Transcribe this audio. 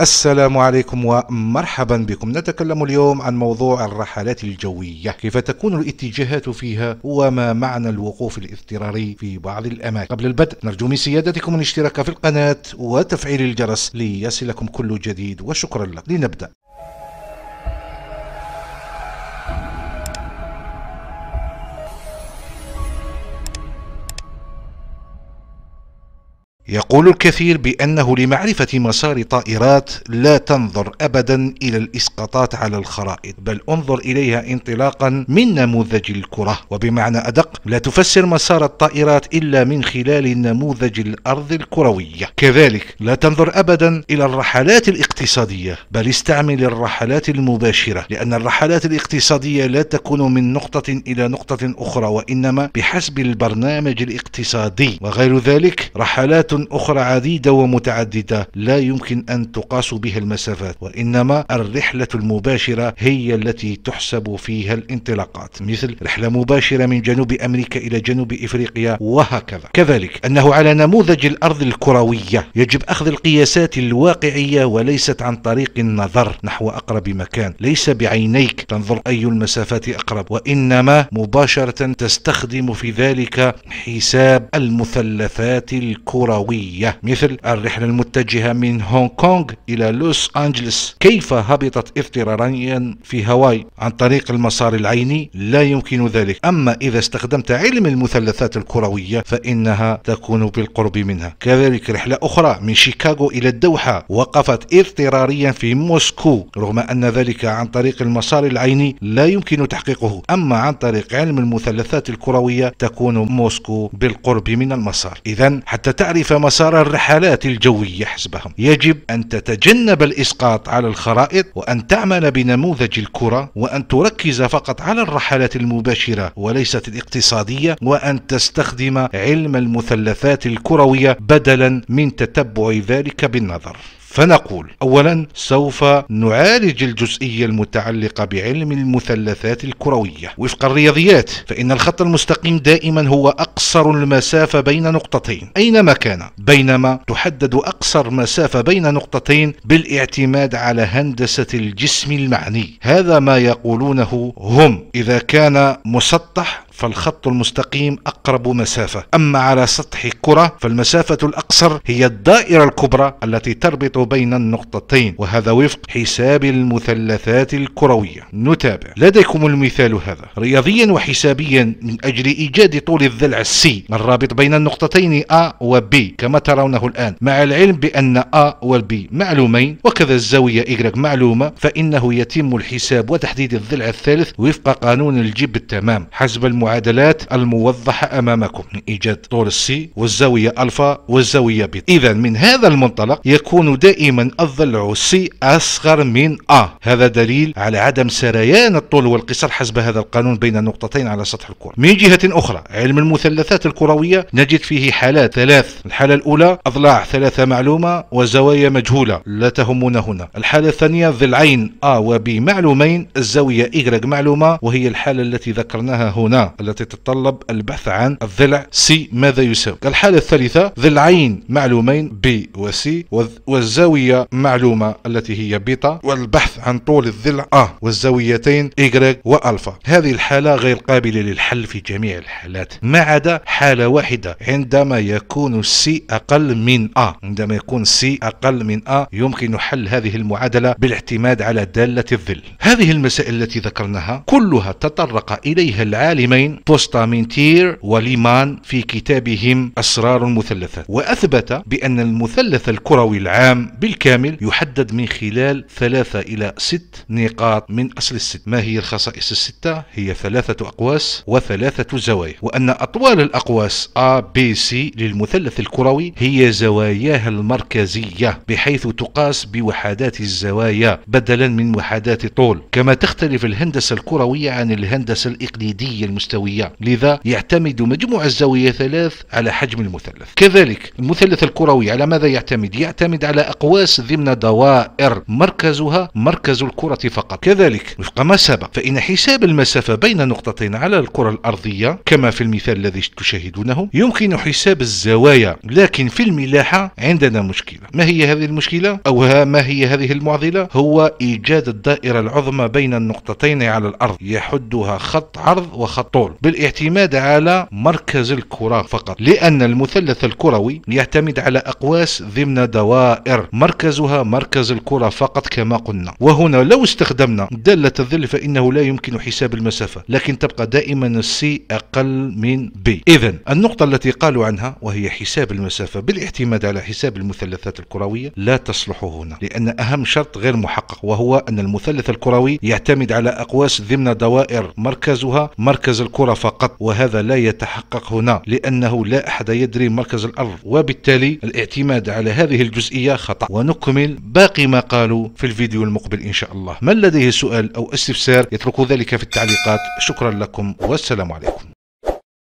السلام عليكم ومرحبا بكم نتكلم اليوم عن موضوع الرحلات الجوية كيف تكون الاتجاهات فيها وما معنى الوقوف الاضطراري في بعض الأماكن قبل البدء نرجو من سيادتكم الاشتراك في القناة وتفعيل الجرس ليصلكم كل جديد وشكرا لكم لنبدأ يقول الكثير بأنه لمعرفة مسار طائرات لا تنظر أبدا إلى الإسقاطات على الخرائط بل انظر إليها انطلاقا من نموذج الكرة وبمعنى أدق لا تفسر مسار الطائرات إلا من خلال نموذج الأرض الكروية كذلك لا تنظر أبدا إلى الرحلات الاقتصادية بل استعمل الرحلات المباشرة لأن الرحلات الاقتصادية لا تكون من نقطة إلى نقطة أخرى وإنما بحسب البرنامج الاقتصادي وغير ذلك رحلات أخرى عديدة ومتعددة لا يمكن أن تقاس بها المسافات وإنما الرحلة المباشرة هي التي تحسب فيها الانطلاقات مثل رحلة مباشرة من جنوب أمريكا إلى جنوب إفريقيا وهكذا كذلك أنه على نموذج الأرض الكروية يجب أخذ القياسات الواقعية وليست عن طريق النظر نحو أقرب مكان ليس بعينيك تنظر أي المسافات أقرب وإنما مباشرة تستخدم في ذلك حساب المثلثات الكروية قوية مثل الرحلة المتجهة من هونغ كونغ إلى لوس أنجلس كيف هبطت اضطراريا في هاواي عن طريق المسار العيني لا يمكن ذلك أما إذا استخدمت علم المثلثات الكروية فإنها تكون بالقرب منها كذلك رحلة أخرى من شيكاغو إلى الدوحة وقفت اضطراريا في موسكو رغم أن ذلك عن طريق المسار العيني لا يمكن تحقيقه أما عن طريق علم المثلثات الكروية تكون موسكو بالقرب من المسار إذا حتى تعرف مسار الرحلات الجوية حسبهم يجب أن تتجنب الإسقاط على الخرائط وأن تعمل بنموذج الكرة وأن تركز فقط على الرحلات المباشرة وليست الاقتصادية وأن تستخدم علم المثلثات الكروية بدلا من تتبع ذلك بالنظر فنقول أولا سوف نعالج الجزئية المتعلقة بعلم المثلثات الكروية وفق الرياضيات فإن الخط المستقيم دائما هو أقصر المسافة بين نقطتين أينما كان بينما تحدد أقصر مسافة بين نقطتين بالاعتماد على هندسة الجسم المعني هذا ما يقولونه هم إذا كان مسطح فالخط المستقيم أقرب مسافة أما على سطح كرة فالمسافة الأقصر هي الدائرة الكبرى التي تربط بين النقطتين وهذا وفق حساب المثلثات الكروية نتابع لديكم المثال هذا رياضيا وحسابيا من أجل إيجاد طول الضلع السي الرابط بين النقطتين A و B كما ترونه الآن مع العلم بأن A و B معلومين وكذا الزاوية Y معلومة فإنه يتم الحساب وتحديد الضلع الثالث وفق قانون الجب التمام حسب الم المعادلات الموضحة أمامكم من إيجاد طول السي والزاوية ألفا والزاوية بيتا إذا من هذا المنطلق يكون دائما الضلع سي أصغر من أ هذا دليل على عدم سريان الطول والقصر حسب هذا القانون بين النقطتين على سطح الكرة من جهة أخرى علم المثلثات الكروية نجد فيه حالات ثلاث الحالة الأولى أضلاع ثلاثة معلومة وزوايا مجهولة لا تهمنا هنا الحالة الثانية ضلعين أ وب معلومين الزاوية إيغريك معلومة وهي الحالة التي ذكرناها هنا التي تتطلب البحث عن الضلع سي ماذا يساوي الحالة الثالثة ضلعين معلومين بي وسي والزاوية معلومة التي هي بيتا والبحث عن طول الضلع أ والزاويتين إيغريك وألفا هذه الحالة غير قابلة للحل في جميع الحالات ما عدا حالة واحدة عندما يكون سي أقل من أ عندما يكون سي أقل من أ يمكن حل هذه المعادلة بالاعتماد على دالة الظل هذه المسائل التي ذكرناها كلها تطرق إليها العالمين العاصمين بوستامينتير وليمان في كتابهم أسرار المثلثات وأثبت بأن المثلث الكروي العام بالكامل يحدد من خلال ثلاثة إلى ست نقاط من أصل الست ما هي الخصائص الستة؟ هي ثلاثة أقواس وثلاثة زوايا وأن أطوال الأقواس A B C للمثلث الكروي هي زواياها المركزية بحيث تقاس بوحدات الزوايا بدلا من وحدات الطول كما تختلف الهندسة الكروية عن الهندسة الإقليدية المستقبلية مستوية لذا يعتمد مجموع الزاوية ثلاث على حجم المثلث كذلك المثلث الكروي على ماذا يعتمد يعتمد على أقواس ضمن دوائر مركزها مركز الكرة فقط كذلك وفق ما سبق فإن حساب المسافة بين نقطتين على الكرة الأرضية كما في المثال الذي تشاهدونه يمكن حساب الزوايا لكن في الملاحة عندنا مشكلة ما هي هذه المشكلة أو ما هي هذه المعضلة هو إيجاد الدائرة العظمى بين النقطتين على الأرض يحدها خط عرض وخط طول الكنترول بالاعتماد على مركز الكرة فقط لأن المثلث الكروي يعتمد على أقواس ضمن دوائر مركزها مركز الكرة فقط كما قلنا وهنا لو استخدمنا دالة الظل فإنه لا يمكن حساب المسافة لكن تبقى دائما السي أقل من بي إذا النقطة التي قالوا عنها وهي حساب المسافة بالاعتماد على حساب المثلثات الكروية لا تصلح هنا لأن أهم شرط غير محقق وهو أن المثلث الكروي يعتمد على أقواس ضمن دوائر مركزها مركز الكرة الكرة فقط وهذا لا يتحقق هنا لأنه لا أحد يدري مركز الأرض وبالتالي الاعتماد على هذه الجزئية خطأ ونكمل باقي ما قالوا في الفيديو المقبل إن شاء الله من لديه سؤال أو استفسار يتركوا ذلك في التعليقات شكرا لكم والسلام عليكم